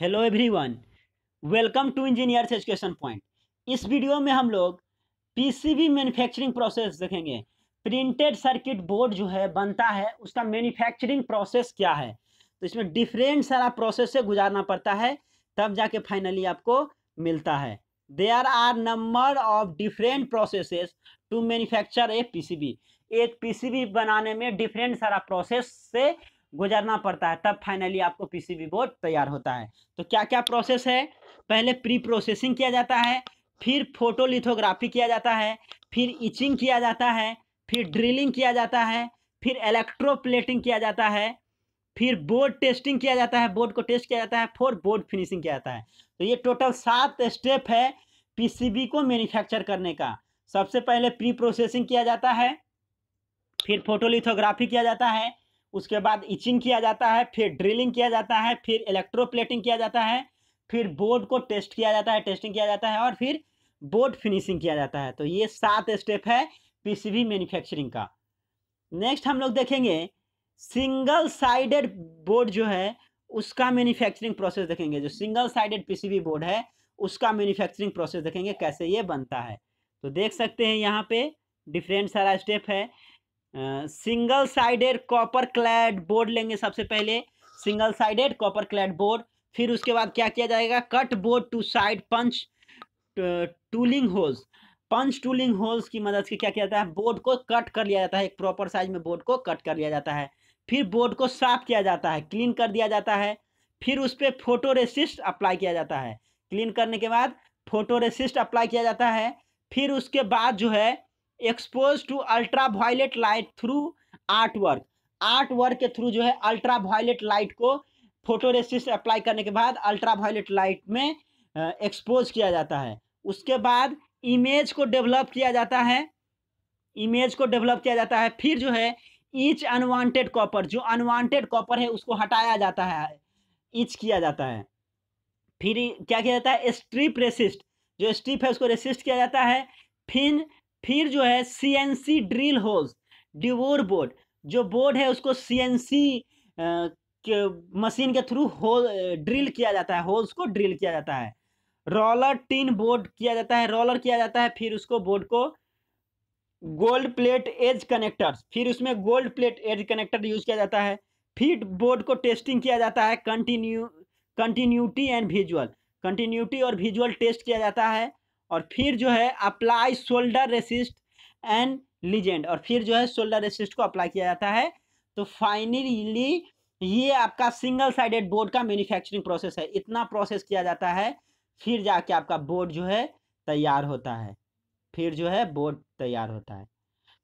hello everyone welcome to engineers education point इस video में हम लोग पीसीबी मैन्युफैक्चरिंग प्रोसेस देखेंगे प्रिंटेड सर्किट बोर्ड जो है बनता है उसका मैन्युफैक्चरिंग प्रोसेस क्या है तो इसमें डिफरेंट सारा प्रोसेस से गुजारना पड़ता है तब जाके फाइनली आपको मिलता है there are number of different processes to manufacture a P एक पी बनाने में डिफरेंट सारा प्रोसेस से गुजरना पड़ता है तब फाइनली आपको पीसीबी बोर्ड तैयार होता है तो क्या क्या प्रोसेस है पहले प्री प्रोसेसिंग किया जाता है फिर फोटोलिथोग्राफी किया जाता है फिर इचिंग किया जाता है फिर ड्रिलिंग किया जाता है फिर इलेक्ट्रोप्लेटिंग किया जाता है फिर बोर्ड टेस्टिंग किया जाता है बोर्ड को टेस्ट किया जाता है फोर बोर्ड फिनिशिंग किया जाता है तो ये टोटल सात स्टेप है पीसीबी को मैन्युफैक्चर करने का सबसे पहले प्री प्रोसेसिंग किया जाता है फिर फोटोलिथोग्राफी किया जाता है उसके बाद इचिंग किया जाता है फिर ड्रिलिंग किया जाता है फिर इलेक्ट्रोप्लेटिंग किया जाता है फिर बोर्ड को टेस्ट किया जाता है टेस्टिंग किया जाता है और फिर बोर्ड फिनिशिंग किया जाता है तो ये सात स्टेप है पीसीबी मैन्युफैक्चरिंग का नेक्स्ट हम लोग देखेंगे सिंगल साइडेड बोर्ड जो है उसका मैन्युफैक्चरिंग प्रोसेस देखेंगे जो सिंगल साइडेड पीसीबी बोर्ड है उसका मैन्युफैक्चरिंग प्रोसेस देखेंगे कैसे ये बनता है तो देख सकते हैं यहाँ पे डिफरेंट सारा स्टेप है single sided copper clad board लेंगे सबसे पहले single sided copper clad board फिर उसके बाद क्या किया जाएगा cut board to side punch tooling holes punch tooling holes की मदद से क्या किया जाता है बोर्ड को कट कर लिया जाता है एक प्रॉपर साइज में बोर्ड को कट कर लिया जाता है फिर बोर्ड को साफ किया जाता है क्लीन कर दिया जाता है फिर उस पर फोटो रेसिस्ट अप्लाई किया जाता है क्लीन करने के बाद फोटो रेसिस्ट अप्लाई किया जाता है फिर उसके बाद जो है expose to ultraviolet light through artwork artwork के थ्रू जो है अल्ट्रा वायलेट लाइट को रेसिस्ट अप्लाई करने के बाद अल्ट्रा वायलेट लाइट में एक्सपोज किया जाता है उसके बाद इमेज को डेवलप किया जाता है इमेज को डेवलप किया जाता है फिर जो है ईच अनवांटेड कॉपर जो अनवांटेड कॉपर है उसको हटाया जाता है ईच किया जाता है फिर क्या किया जाता है स्ट्रिप रेसिस्ट जो स्ट्रिप है उसको रेसिस्ट किया जाता है फिन फिर जो है CNC drill holes deburr board जो बोर्ड है उसको सीएनसी के मशीन के थ्रू हो ड्रिल किया जाता है होल्स को ड्रिल किया जाता है रोलर टिन बोर्ड किया जाता है रोलर किया जाता है फिर उसको बोर्ड को गोल्ड प्लेट एज कनेक्टर्स फिर उसमें gold plate edge connector use किया जाता है फिर बोर्ड को टेस्टिंग किया जाता है continue continuity and visual continuity और विजुअल टेस्ट किया जाता है और फिर जो है apply solder resist and legend और फिर जो है शोल्डर रेसिस्ट को अप्लाई किया जाता है तो फाइनली ये आपका सिंगल साइडेड बोर्ड का मैन्युफैक्चरिंग प्रोसेस है इतना प्रोसेस किया जाता है फिर जाके आपका बोर्ड जो है तैयार होता है फिर जो है बोर्ड तैयार होता है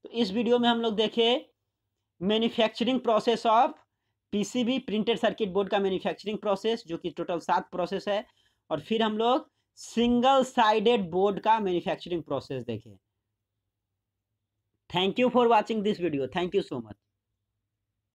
तो इस वीडियो में हम लोग देखे manufacturing process of PCB printed circuit board का मैन्युफैक्चरिंग प्रोसेस जो कि टोटल सात प्रोसेस है और फिर हम लोग सिंगल साइडेड बोर्ड का मैन्युफैक्चरिंग प्रोसेस देखें thank you for watching this video thank you so much